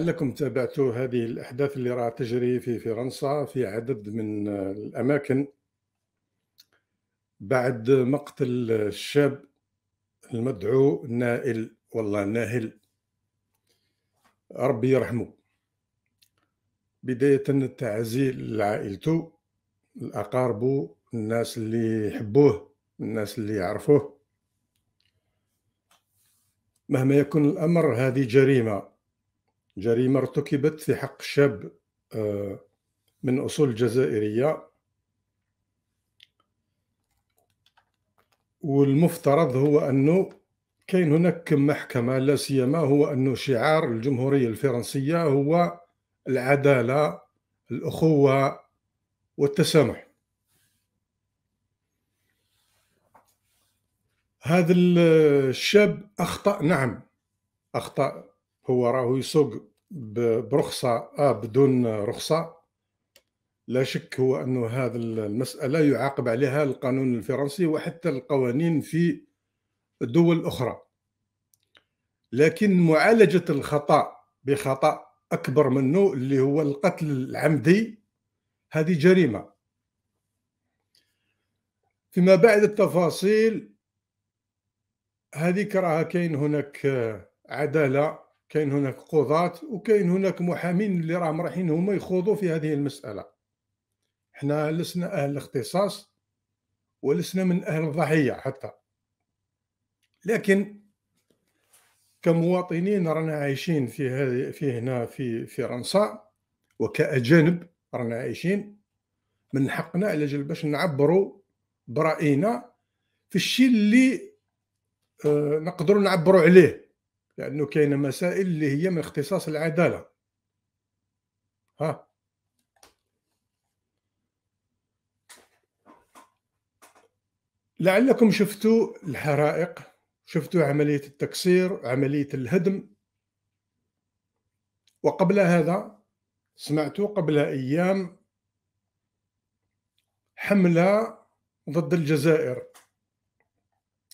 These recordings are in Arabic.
لكم تابعتوا هذه الأحداث اللي راح تجري في فرنسا في عدد من الأماكن بعد مقتل الشاب المدعو نائل والله ناهل ربي يرحمه بداية التعزيل لعائلته الأقارب الناس اللي يحبوه الناس اللي يعرفوه مهما يكون الأمر هذه جريمة جريمة ارتكبت في حق شاب آه، من أصول جزائرية والمفترض هو أنه كاين هناك محكمة لا سيما هو أنه شعار الجمهورية الفرنسية هو العدالة الأخوة والتسامح هذا الشاب أخطأ نعم أخطأ هو راهو يسوق برخصه آه بدون رخصه لا شك هو أن هذا المسألة يعاقب عليها القانون الفرنسي وحتى القوانين في دول أخرى لكن معالجة الخطأ بخطأ أكبر منه اللي هو القتل العمدي هذه جريمة فيما بعد التفاصيل هذه كراها كاين هناك آه، عدالة كاين هناك قضاة وكاين هناك محامين اللي راهم رايحين هما يخوضوا في هذه المسألة حنا لسنا أهل الاختصاص ولسنا من أهل الضحية حتى لكن كمواطنين رانا عايشين في هذه في هنا في فرنسا وكأجانب رانا عايشين من حقنا على جل باش نعبروا برأينا في الشيء اللي آه، نقدروا نعبروا عليه لانه كاينه مسائل اللي هي من اختصاص العداله ها لعلكم شفتوا الحرائق شفتوا عمليه التكسير عمليه الهدم وقبل هذا سمعتوا قبل ايام حمله ضد الجزائر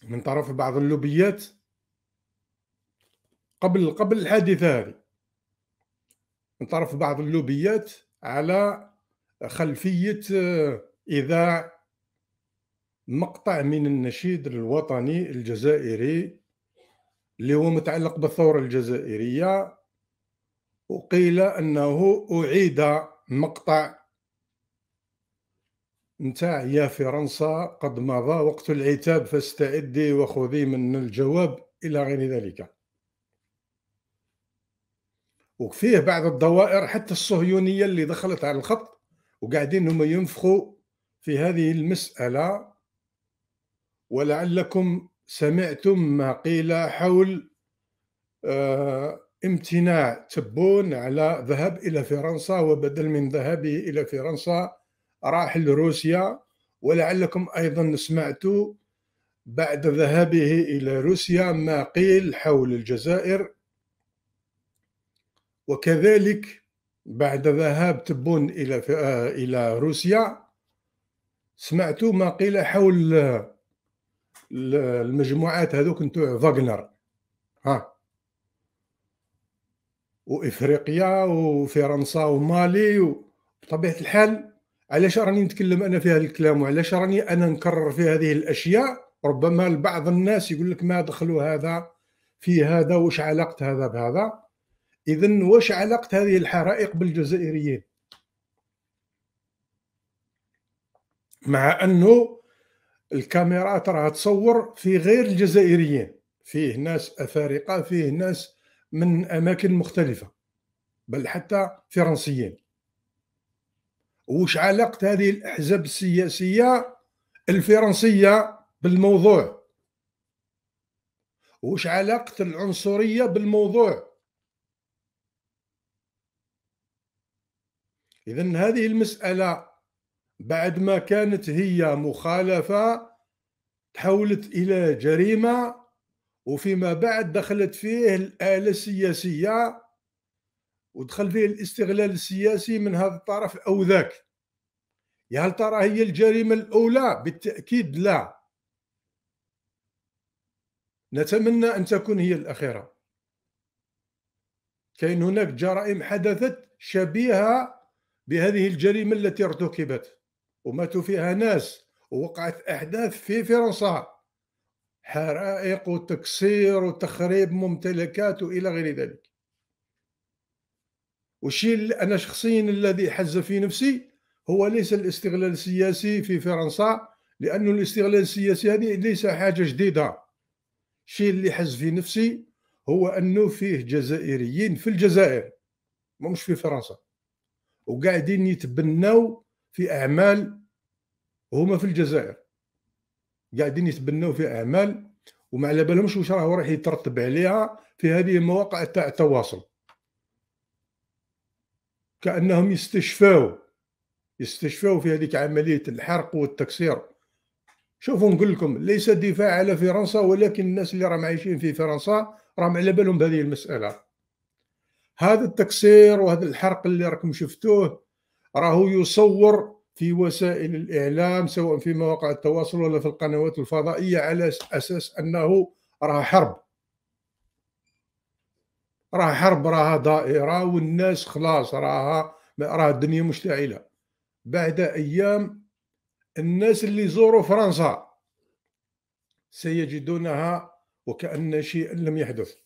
من طرف بعض اللوبيات قبل قبل الحادثه هذه من طرف بعض اللوبيات على خلفيه آه، اذاع مقطع من النشيد الوطني الجزائري اللي هو متعلق بالثوره الجزائريه وقيل انه اعيد مقطع نتاع يا فرنسا قد مضى وقت العتاب فاستعدي وخذي من الجواب الى غير ذلك وفيه بعض الدوائر حتى الصهيونيه اللي دخلت على الخط وقاعدين هم ينفخوا في هذه المساله ولعلكم سمعتم ما قيل حول آه، امتناع تبون على ذهب الى فرنسا وبدل من ذهابه الى فرنسا راح لروسيا ولعلكم ايضا سمعتوا بعد ذهابه الى روسيا ما قيل حول الجزائر وكذلك بعد ذهاب تبون إلى آه، إلى روسيا سمعت ما قيل حول المجموعات هذوك نتوع فاغنر ها وافريقيا وفرنسا ومالي بطبيعه الحال علاش راني نتكلم انا في هذا الكلام وعلاش راني انا نكرر في هذه الاشياء ربما بعض الناس يقول لك ما دخلوا هذا في هذا وش علاقه هذا بهذا اذا واش علاقه هذه الحرائق بالجزائريين مع انه الكاميرات راها تصور في غير الجزائريين فيه ناس افارقه فيه ناس من اماكن مختلفه بل حتى فرنسيين وش علاقه هذه الاحزاب السياسيه الفرنسيه بالموضوع وش علاقه العنصريه بالموضوع إذا هذه المسألة بعد ما كانت هي مخالفة تحولت إلى جريمة وفيما بعد دخلت فيه الآلة السياسية ودخل فيه الاستغلال السياسي من هذا الطرف أو ذاك يا هل ترى هي الجريمة الأولى بالتأكيد لا نتمنى أن تكون هي الأخيرة كاين هناك جرائم حدثت شبيهه بهذه الجريمه التي ارتكبت وماتوا فيها ناس ووقعت احداث في فرنسا حرائق وتكسير وتخريب ممتلكات والى غير ذلك والشيء انا شخصيا الذي حز في نفسي هو ليس الاستغلال السياسي في فرنسا لأن الاستغلال السياسي هذه ليس حاجة جديدة الشيء اللي حز في نفسي هو أنه فيه جزائريين في الجزائر مش في فرنسا وقاعدين يتبناو في اعمال هما في الجزائر قاعدين يتبناو في اعمال وما على بالهمش واش راه راح يترتب عليها في هذه المواقع تاع التواصل كانهم يستشفاو يستشفاو في هذيك عمليه الحرق والتكسير شوفوا نقول لكم ليس دفاع على فرنسا ولكن الناس اللي راهم عايشين في فرنسا راهم على بالهم بهذه المساله هذا التكسير وهذا الحرق اللي راكم شفتوه راهو يصور في وسائل الاعلام سواء في مواقع التواصل ولا في القنوات الفضائيه على اساس انه راه حرب راه حرب راها دائره والناس خلاص راها راه الدنيا مشتعله بعد ايام الناس اللي زوروا فرنسا سيجدونها وكأن شيء لم يحدث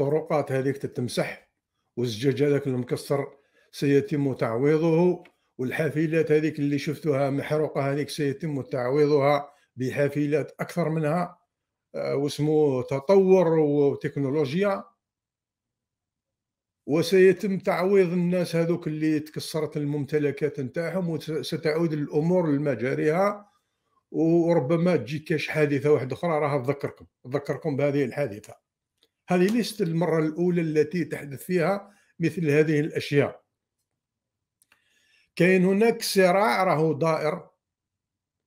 الطرقات هذيك تتمسح والزجاج هذاك المكسر سيتم تعويضه والحافلات هذيك اللي شفتوها محروقة هذيك سيتم تعويضها بحافلات أكثر منها آه، واسمه تطور وتكنولوجيا وسيتم تعويض الناس هذوك اللي تكسرت الممتلكات نتاعهم وستعود الامور لمجاريها وربما تجي كاش حادثه واحده اخرى راها تذكركم تذكركم بهذه الحادثه هذه ليست المرة الأولى التي تحدث فيها مثل هذه الأشياء كاين هناك صراع راهو دائر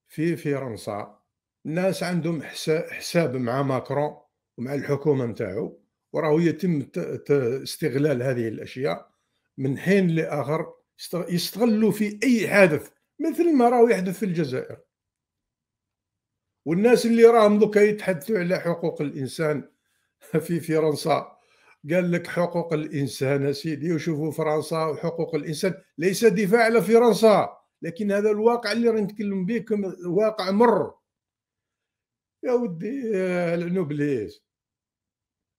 في فرنسا الناس عندهم حساب مع ماكرون ومع الحكومة نتاعو وراهو يتم استغلال هذه الأشياء من حين لآخر يستغلوا في أي حادث مثل ما راهو يحدث في الجزائر والناس اللي راهم دوكا يتحدثوا على حقوق الإنسان في فرنسا قال لك حقوق الانسان سيدي وشوفوا فرنسا وحقوق الانسان ليس دفاع على فرنسا لكن هذا الواقع اللي راني نتكلم به واقع مر يا ودي آه، نبليس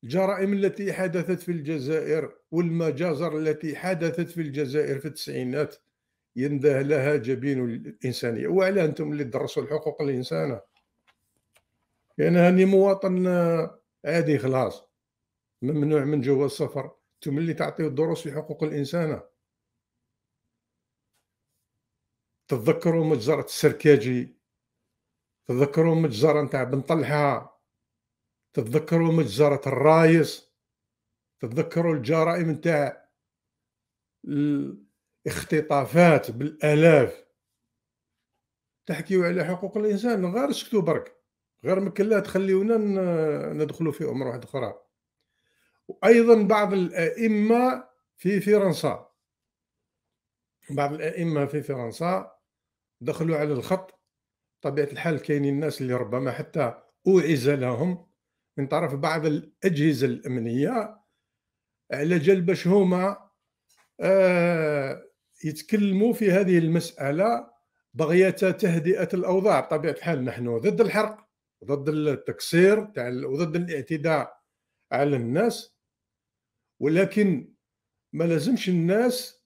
الجرائم التي حدثت في الجزائر والمجازر التي حدثت في الجزائر في التسعينات ينده لها جبين الإنسانية وعلى أنتم اللي درسوا الحقوق الإنسانة يعني هاني مواطن آه، هذه خلاص ممنوع من جوا السفر ثم اللي تعطيو الدروس في حقوق الانسان تذكروا مجزرة السركاجي تذكروا مجزرة نتاع بن طلحة تذكروا مجزرة الرايس تذكروا الجرائم نتاع الاختطافات بالالاف تحكيو على حقوق الانسان غير سكتوا برك غير ما كان لا تخليونا ندخلوا في امور واحده اخرى وايضا بعض الائمه في فرنسا بعض الائمه في فرنسا دخلوا على الخط طبيعه الحال كاينين الناس اللي ربما حتى اوعز لهم من طرف بعض الاجهزه الامنيه على جال باش هما آه، يتكلموا في هذه المساله بغيه تهدئه الاوضاع بطبيعه الحال نحن ضد الحرق ضد التكسير تاع وضد الاعتداء على الناس ولكن ما لازمش الناس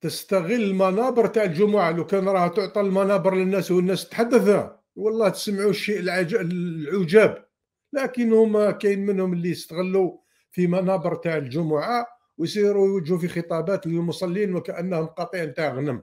تستغل المنابر تاع الجمعه لو كان راه تعطى المنابر للناس والناس تحدث والله تسمعوا الشيء العجاب لكن هما كاين منهم اللي يستغلوا في منابر تاع الجمعه ويصيروا يوجهوا في خطابات للمصلين وكانهم قطيع تاع غنم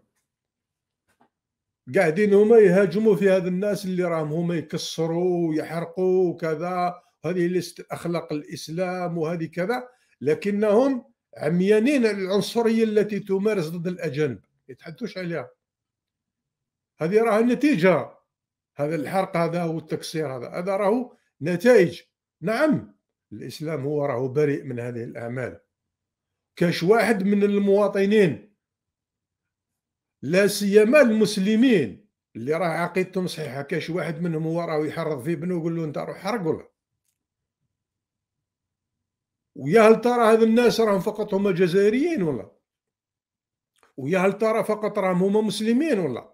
قاعدين هما يهاجموا في هذا الناس اللي راهم هما يكسروا ويحرقوا وكذا هذه لست اخلاق الاسلام وهذه كذا لكنهم عميانين على العنصريه التي تمارس ضد الاجانب يتحدثوش عليها هذه راها نتيجه هذا الحرق هذا والتكسير هذا هذا راهو نتائج نعم الاسلام هو راهو بريء من هذه الاعمال كاش واحد من المواطنين لا سيما المسلمين اللي راه عقيدتهم صحيحه كاش واحد منهم هو راه يحرض في ابنه ويقول له انت روح حرق ولا ويا هل ترى هذ الناس راهم فقط هما جزائريين ولا ويا هل ترى فقط راهم هما مسلمين ولا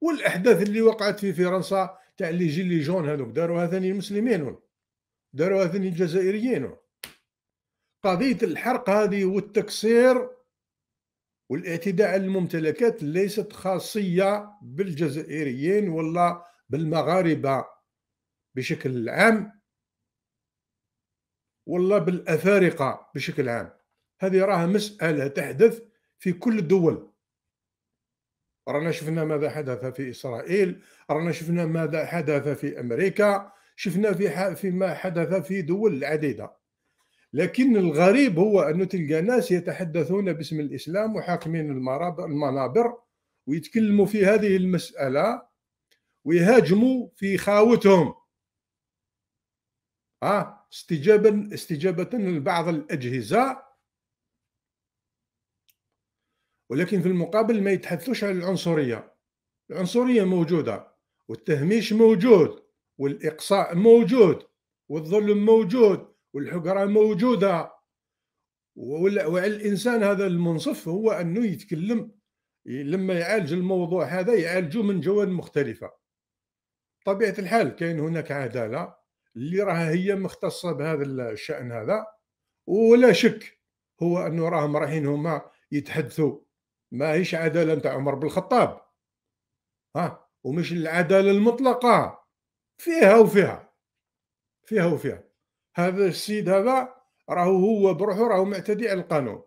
والاحداث اللي وقعت في فرنسا تاع لي جيلي جون هذوك داروها ثاني المسلمين ولا داروها ثاني الجزائريين ولا. قضيه الحرق هذه والتكسير والاعتداء على الممتلكات ليست خاصية بالجزائريين ولا بالمغاربة بشكل عام ولا بالأفارقة بشكل عام هذه راها مسألة تحدث في كل الدول رانا شفنا ماذا حدث في إسرائيل رانا شفنا ماذا حدث في أمريكا شفنا في فيما حدث في دول عديدة لكن الغريب هو أن تلقى ناس يتحدثون باسم الإسلام وحاكمين المنابر ويتكلموا في هذه المسألة ويهاجموا في خاوتهم آه استجابة استجابة لبعض الأجهزة ولكن في المقابل ما يتحدثوش على العنصرية العنصرية موجودة والتهميش موجود والإقصاء موجود والظلم موجود والحقرة موجودة والإنسان هذا المنصف هو أنه يتكلم لما يعالج الموضوع هذا يعالجه من جوانب مختلفة طبيعة الحال كاين هناك عدالة اللي راها هي مختصة بهذا الشأن هذا ولا شك هو أنه راهم رايحين هما يتحدثوا ماهيش عدالة نتاع عمر بن الخطاب ها ومش العدالة المطلقة فيها وفيها فيها وفيها هذا السيد هذا راهو هو بروحه راهو معتدي على القانون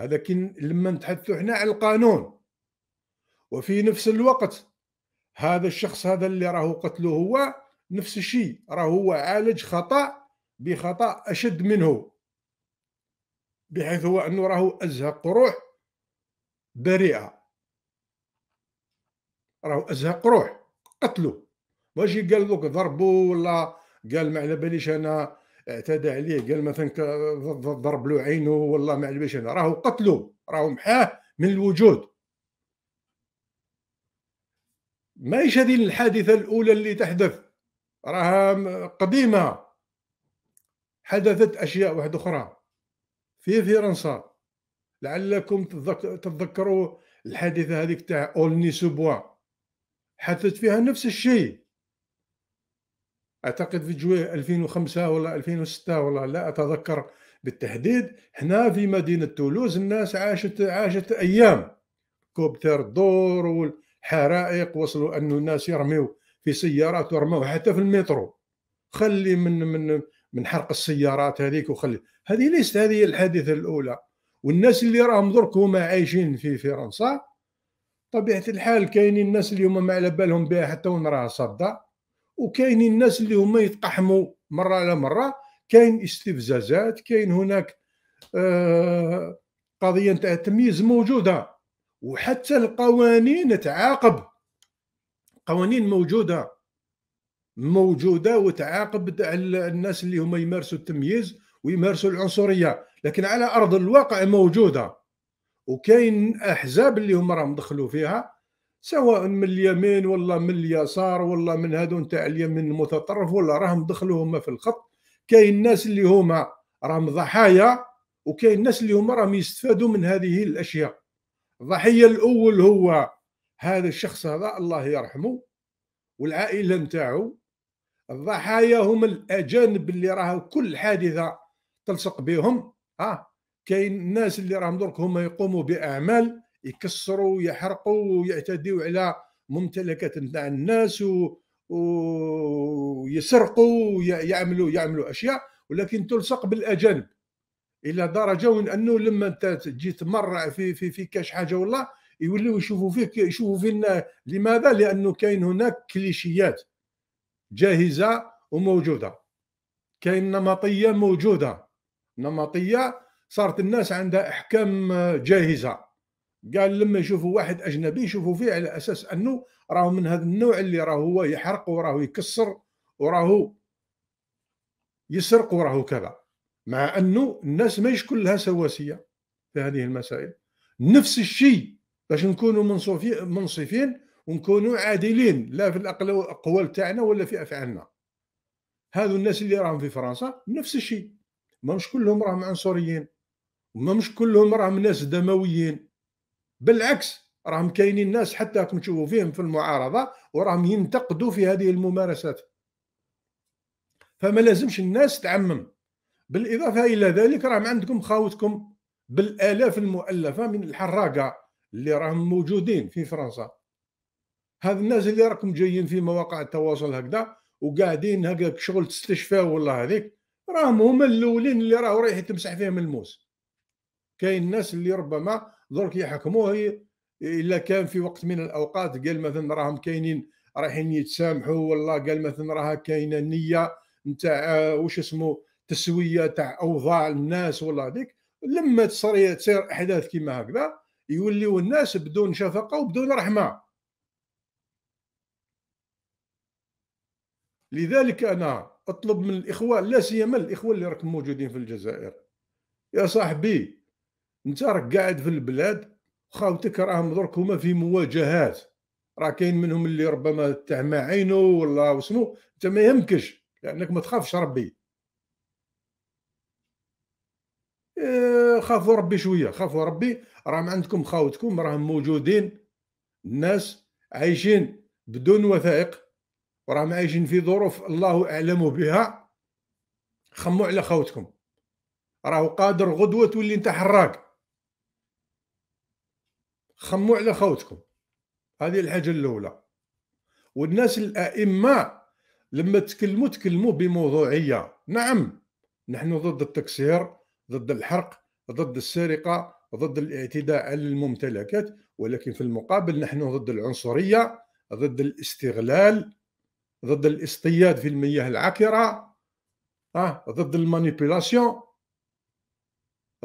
هذا كي لما نتحدثوا حنا على القانون وفي نفس الوقت هذا الشخص هذا اللي راهو قتله هو نفس الشيء راهو هو عالج خطا بخطا اشد منه بحيث هو انه راهو ازهق روح بريئه راهو ازهق روح قتلو ماشي قال لك ضربوا ولا قال ما على باليش انا اعتدى عليه قال مثلا ضرب له عينه والله ما على باليش انا راهو قتله راهو محاه من الوجود هيش هذه الحادثه الاولى اللي تحدث راها قديمه حدثت اشياء واحده اخرى في فرنسا لعلكم تتذكروا الحادثه هذيك تاع اولني سوبوا حدثت فيها نفس الشيء اعتقد في جويه 2005 ولا 2006 ولا لا اتذكر بالتحديد هنا في مدينه تولوز الناس عاشت عاشت ايام كوبتر دور والحرائق وصلوا أن الناس يرميو في سيارات ورموا حتى في المترو خلي من من من حرق السيارات هذيك وخلي هذه ليست هذه الحادثه الاولى والناس اللي راهم درك هما عايشين في فرنسا طبيعه الحال كاينين الناس اليوم ما على بالهم بها حتى وين راها وكاينين الناس اللي هما يتقحموا مره على مره كاين استفزازات كاين هناك آه، قضيه نتاع التمييز موجوده وحتى القوانين تعاقب قوانين موجوده موجوده وتعاقب الناس اللي هما يمارسوا التمييز ويمارسوا العنصريه لكن على ارض الواقع موجوده وكاين احزاب اللي هما راهم دخلوا فيها سواء من اليمين ولا من اليسار ولا من هذو نتاع اليمين المتطرف ولا راهم دخلوا هما في الخط كاين الناس اللي هما راهم ضحايا وكاين الناس اللي هما راهم يستفادوا من هذه الاشياء الضحيه الاول هو هذا الشخص هذا الله يرحمه والعائله نتاعو الضحايا هما الاجانب اللي راه كل حادثه تلصق بهم ها كاين الناس اللي راهم درك هما يقوموا باعمال يكسروا ويحرقوا ويعتديوا على ممتلكات نتاع الناس و... ويسرقوا ويعملوا يعملوا اشياء ولكن تلصق بالاجانب الى درجه وين انه لما انت تجي تمرع في في في كاش حاجه والله يوليو يشوفوا فيك يشوفوا فينا لماذا؟ لانه كاين هناك كليشيات جاهزه وموجوده كاين نمطيه موجوده نمطيه صارت الناس عندها احكام جاهزه قال لما يشوفوا واحد اجنبي يشوفوا فيه على اساس انه راهو من هذا النوع اللي راهو هو يحرق وراهو يكسر وراهو يسرق وراهو كذا مع انه الناس ماهيش كلها سواسيه في هذه المسائل نفس الشيء باش نكونوا منصفين ونكونوا عادلين لا في الاقوال تاعنا ولا في افعالنا هذو الناس اللي راهم في فرنسا نفس الشيء ما مش كلهم راهم عنصريين وما مش كلهم راهم ناس دمويين بالعكس راهم كاينين ناس حتى راكم تشوفوا فيهم في المعارضه وراهم ينتقدوا في هذه الممارسات فما لازمش الناس تعمم بالاضافه الى ذلك راهم عندكم خاوتكم بالالاف المؤلفه من الحراقه اللي راهم موجودين في فرنسا هاد الناس اللي راكم جايين في مواقع التواصل هكذا وقاعدين هكاك شغل تستشفى والله هذيك راهم هما الاولين اللي راهو رايح تمسح فيهم الموس كاين الناس اللي ربما درك يحكموه الا كان في وقت من الاوقات قال مثلا راهم كاينين رايحين يتسامحوا والله قال مثلا راها كاينه نيه نتاع آه، واش اسمه تسويه تاع اوضاع الناس ولا هذيك لما تصير تصير احداث كيما هكذا يوليو الناس بدون شفقه وبدون رحمه لذلك انا اطلب من الاخوه لا سيما الاخوه اللي راكم موجودين في الجزائر يا صاحبي انت راك قاعد في البلاد خاوتك راهم درك هما في مواجهات راه كاين منهم اللي ربما تهمى عينه ولا وشنو انت ما يهمكش لانك ما تخافش ربي آه، خافوا ربي شويه خافوا ربي راهم عندكم خاوتكم راهم موجودين الناس عايشين بدون وثائق وراهم عايشين في ظروف الله اعلم بها خموا على خاوتكم راهو قادر غدوه تولي انت حراك خموا على خوتكم هذه الحاجه الاولى والناس الائمه لما تكلموا تكلموا بموضوعيه نعم نحن ضد التكسير ضد الحرق ضد السرقه ضد الاعتداء على الممتلكات ولكن في المقابل نحن ضد العنصريه ضد الاستغلال ضد الاصطياد في المياه العكره آه، ضد المانيبيلاسيون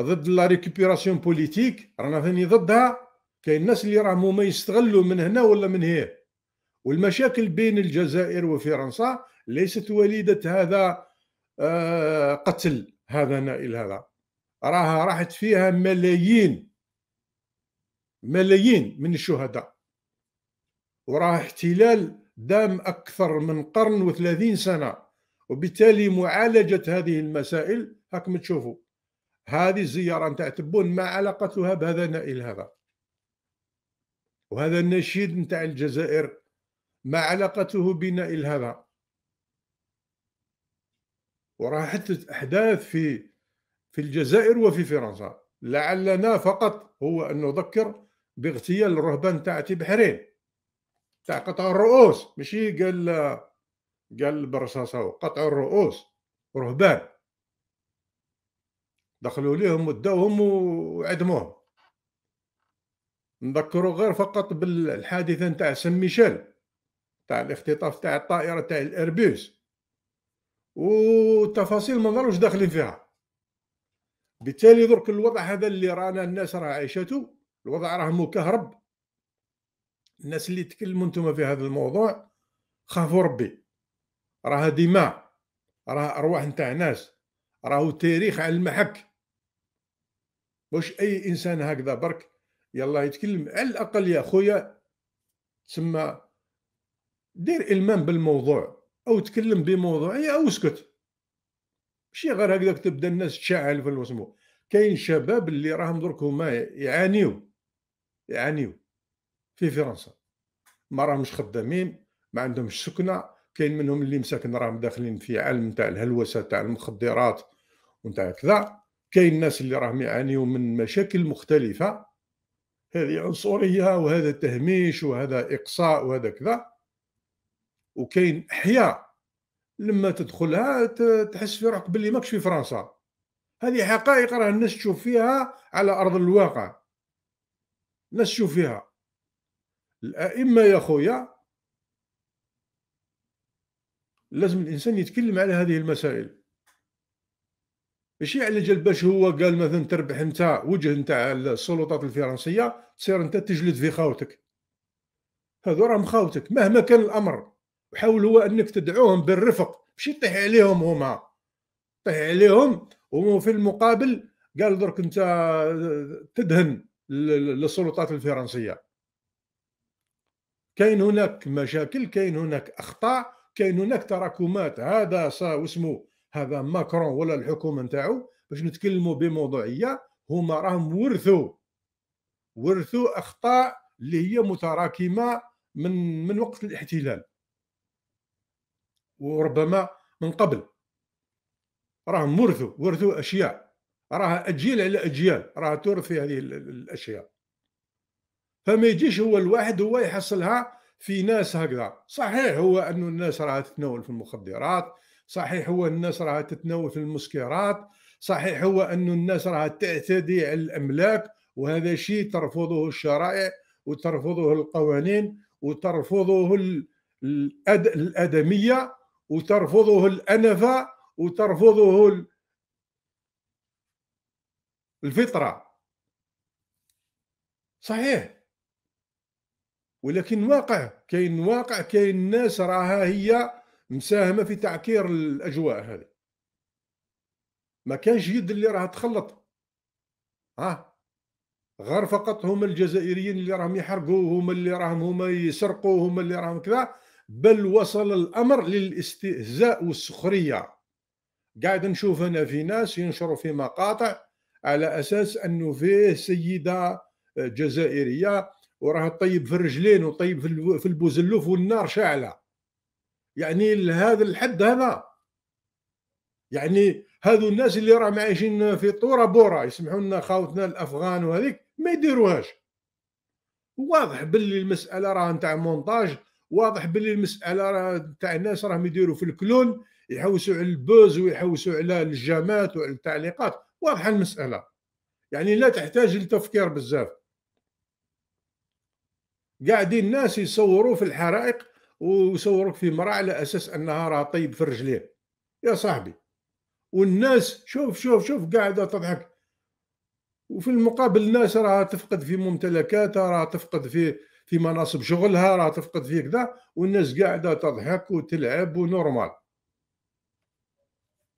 ضد لا ريكوبيراسيون بوليتيك رانا ثاني ضدها كاين الناس اللي راهم يستغلوا من هنا ولا من هنا والمشاكل بين الجزائر وفرنسا ليست وليدة هذا آه، قتل هذا نائل هذا راها راحت فيها ملايين ملايين من الشهداء وراه احتلال دام أكثر من قرن وثلاثين سنة وبالتالي معالجة هذه المسائل هاكم تشوفوا هذه الزيارة نتاع تبون ما علاقتها بهذا نائل هذا وهذا النشيد نتاع الجزائر ما علاقته بنا الى هذا وراح حدث احداث في في الجزائر وفي فرنسا لعلنا فقط هو ان نذكر باغتيال الرهبان تاع بحرين تاع قطع الرؤوس ماشي قال قال برصاصه قطع الرؤوس رهبان دخلوا ليهم وداوهم وعدموهم نذكره غير فقط بالحادثه نتاع سان ميشيل تاع الاختطاف تاع الطائره تاع الاربيس و ما نروش داخلين فيها بالتالي درك الوضع هذا اللي رانا الناس راه عايشته الوضع راه مكهرب الناس اللي تكلموا انتم في هذا الموضوع خافوا ربي راه دماء راه ارواح نتاع ناس راهو تاريخ على المحك واش اي انسان هكذا برك يلا يتكلم على الاقل يا خويا تسمى دير المام بالموضوع او تكلم بموضوعيه او اسكت ماشي غير هكذا تبدا الناس تشعل في الوسمو كاين شباب اللي راهم درك هما يعانيو يعانيو في فرنسا ما راهمش خدامين ما عندهمش سكنه كاين منهم اللي مساكن راهم داخلين في علم تاع الهلوسه تاع المخدرات ونتاع كذا كاين ناس اللي راهم يعانيو من مشاكل مختلفه هذه عنصريه وهذا تهميش وهذا اقصاء وهذا كذا وكاين احياء لما تدخلها تحس في روحك باللي ماكش في فرنسا هذه حقائق راه الناس تشوف فيها على ارض الواقع الناس تشوف فيها الائمه يا خويا لازم الانسان يتكلم على هذه المسائل ماشي يعالج يعني باش هو قال مثلا تربح انت وجه نتاع السلطات الفرنسيه تصير انت تجلد في خاوتك هذو راهم خاوتك مهما كان الامر وحاول هو انك تدعوهم بالرفق ماشي يطيح عليهم هما طيح عليهم وفي المقابل قال درك انت تدهن للسلطات الفرنسيه كاين هناك مشاكل كاين هناك اخطاء كاين هناك تراكمات هذا اسمه هذا ماكرون ولا الحكومه نتاعو باش نتكلموا بموضوعيه هما راهم ورثوا ورثوا اخطاء اللي هي متراكمه من من وقت الاحتلال وربما من قبل راهم ورثوا ورثوا اشياء راها اجيال على اجيال راها تورث في هذه الاشياء فما يجيش هو الواحد هو يحصلها في ناس هكذا صحيح هو انه الناس راها تتناول في المخدرات صحيح هو الناس راها تتناول في المسكرات صحيح هو أن الناس راها تعتدي على الأملاك وهذا شيء ترفضه الشرائع وترفضه القوانين وترفضه الأد... الأدمية وترفضه الأنفة وترفضه الفطرة صحيح ولكن واقع كاين واقع كاين الناس راها هي مساهمه في تعكير الاجواء هذه ما كانش يد اللي راها تخلط ها غير فقط هما الجزائريين اللي راهم يحرقوا هما اللي راهم هما يسرقوا هما اللي راهم كذا بل وصل الامر للاستهزاء والسخريه قاعد نشوف انا في ناس ينشروا في مقاطع على اساس انه فيه سيده جزائريه وراها طيب في الرجلين وطيب في البوزلوف والنار شاعله يعني لهذا الحد هذا يعني هذو الناس اللي راهم عايشين في طوره بورا يسمحوا لنا خاوتنا الافغان وهذيك ما يديروهاش واضح باللي المساله راه نتاع مونتاج واضح باللي المساله راه نتاع الناس راهم يديروا في الكلون يحوسوا على البوز ويحوسوا على الجامات وعلى التعليقات واضحه المساله يعني لا تحتاج للتفكير بزاف قاعدين الناس يصوروا في الحرائق ويصوروك في مرأة على أساس أنها راه طيب في رجليه يا صاحبي والناس شوف شوف شوف قاعدة تضحك وفي المقابل الناس راها تفقد في ممتلكاتها راها تفقد في في مناصب شغلها راها تفقد في كذا والناس قاعدة تضحك وتلعب ونورمال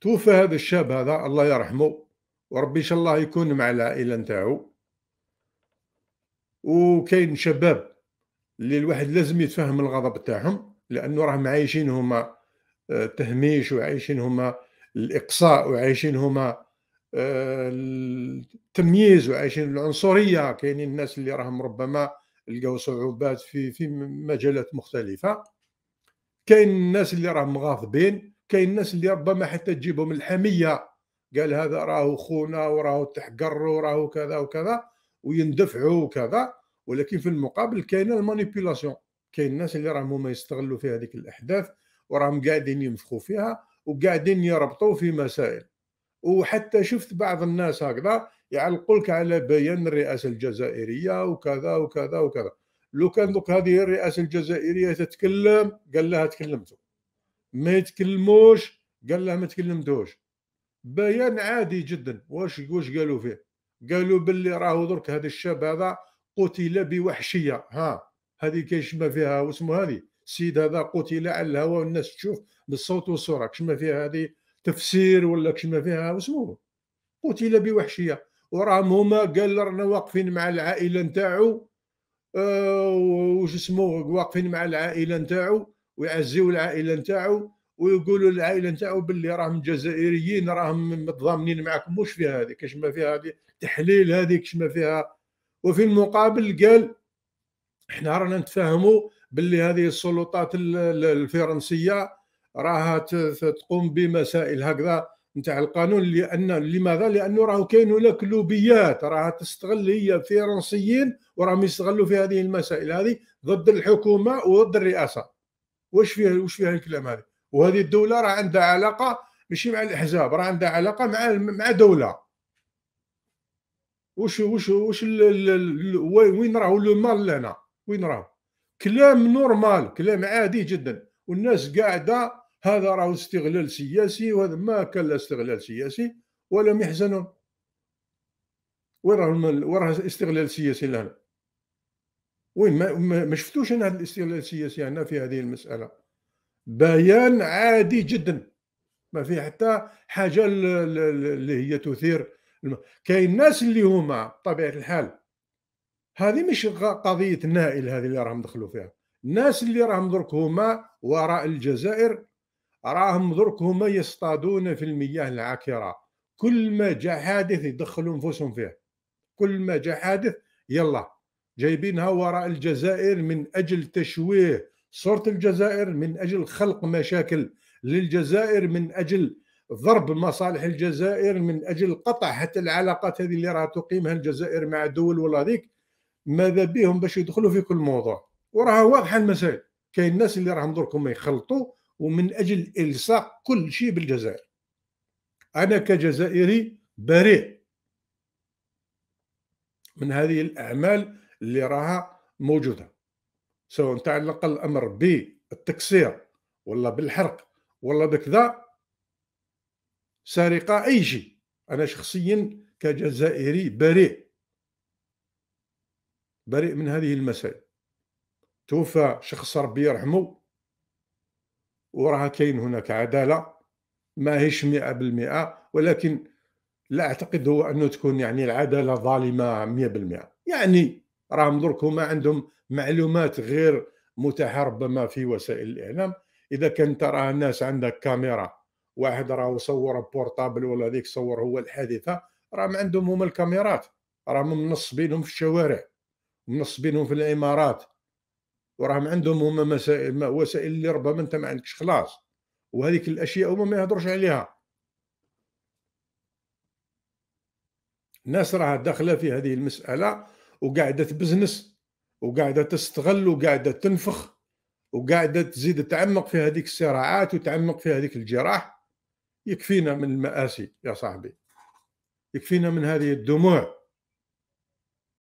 توفى هذا الشاب هذا الله يرحمه وربي ان شاء الله يكون مع العائله نتاعو وكاين شباب اللي الواحد لازم يتفهم الغضب تاعهم لانه راهم عايشين هما آه، تهميش وعايشين هما الاقصاء وعايشين هما آه، التمييز وعايشين العنصريه كاينين الناس اللي راهم ربما لقاو صعوبات في في مجالات مختلفه كاين الناس اللي راهم غاضبين كاين الناس اللي ربما حتى تجيبهم الحميه قال هذا راهو خونا وراهو تحقر وراهو كذا وكذا ويندفعوا وكذا ولكن في المقابل كاينه المانيبيولاسيون كاين الناس اللي راهم هما يستغلوا في هذيك الاحداث وراهم قاعدين ينفخوا فيها وقاعدين يربطوا في مسائل وحتى شفت بعض الناس هكذا يعلقوا لك على بيان الرئاسه الجزائريه وكذا وكذا وكذا لو كان دوك هذه الرئاسه الجزائريه تتكلم قال لها تكلمتوا ما يتكلموش قال لها ما تكلمتوش بيان عادي جدا واش واش قالوا فيه قالوا باللي راهو درك هذا الشاب هذا قتل بوحشيه ها هذه كاين شما فيها واسمو هذه السيد هذا قتل على الهواء والناس تشوف بالصوت والصوره ما فيها هذه تفسير ولا ما فيها واسمو قتل بوحشيه وراهم هما قال رانا واقفين مع العائله نتاعو أه وش اسمه واقفين مع العائله نتاعو ويعزيو العائله نتاعو ويقولوا العائله نتاعو باللي راهم جزائريين راهم متضامنين معكم مش فيها هذه كاش ما فيها هذه تحليل هذه كاش ما فيها وفي المقابل قال احنا رانا نتفاهموا باللي هذه السلطات الفرنسيه راها تقوم بمسائل هكذا نتاع القانون لان لماذا؟ لانه راهو كاين هناك لوبيات راها تستغل هي فرنسيين وراهم يستغلوا في هذه المسائل هذه ضد الحكومه وضد الرئاسه. واش فيها واش فيها الكلام هذا؟ وهذه الدوله راه عندها علاقه ماشي مع الاحزاب راه عندها علاقه مع مع دوله. واش واش واش وين راهو لو مال لهنا وين راهو كلام نورمال كلام عادي جدا والناس قاعده هذا راهو استغلال سياسي وهذا ما كان لا استغلال سياسي ولم يحزنهم وين راه وين استغلال سياسي لهنا وين ما, ما شفتوش انا هذا الاستغلال السياسي هنا في هذه المساله بيان عادي جدا ما فيه حتى حاجه اللي هي تثير كاين الناس اللي هما بطبيعه الحال هذه مش قضيه النائل هذه اللي راهم دخلوا فيها الناس اللي راهم درك هما وراء الجزائر راهم درك هما يصطادون في المياه العاكره كل ما جاء حادث يدخلوا انفسهم فيه كل ما جاء حادث يلا جايبينها وراء الجزائر من اجل تشويه صوره الجزائر من اجل خلق مشاكل للجزائر من اجل ضرب مصالح الجزائر من اجل قطع حتى العلاقات هذه اللي راها تقيمها الجزائر مع دول ولا ذيك ماذا بهم باش يدخلوا في كل موضوع وراها واضحه المسائل كاين الناس اللي راهم دركم ما يخلطوا ومن اجل الصاق كل شيء بالجزائر انا كجزائري بريء من هذه الاعمال اللي راها موجوده سواء تعلق الامر بالتكسير ولا بالحرق ولا بكذا سرقة أي شيء أنا شخصيا كجزائري بريء بريء من هذه المسائل توفى شخص ربي يرحمه وراها كاين هناك عدالة ماهيش مئة بالمئة ولكن لا أعتقد هو أنه تكون يعني العدالة ظالمة مئة بالمئة يعني راهم درك هما عندهم معلومات غير متاحة ربما في وسائل الإعلام إذا كنت ترى الناس عندك كاميرا واحد راه صور بورطابل ولا ذيك صور هو الحادثه راهم عندهم هما الكاميرات راهم منصبينهم في الشوارع منصبينهم في الامارات وراهم عندهم هما مسائل وسائل اللي ربما انت ما عندكش خلاص وهذيك الاشياء هما ما يهضروش عليها الناس راها داخله في هذه المساله وقاعده بزنس وقاعده تستغل وقاعده تنفخ وقاعده تزيد تعمق في هذيك الصراعات وتعمق في هذيك الجراح يكفينا من المآسي يا صاحبي يكفينا من هذه الدموع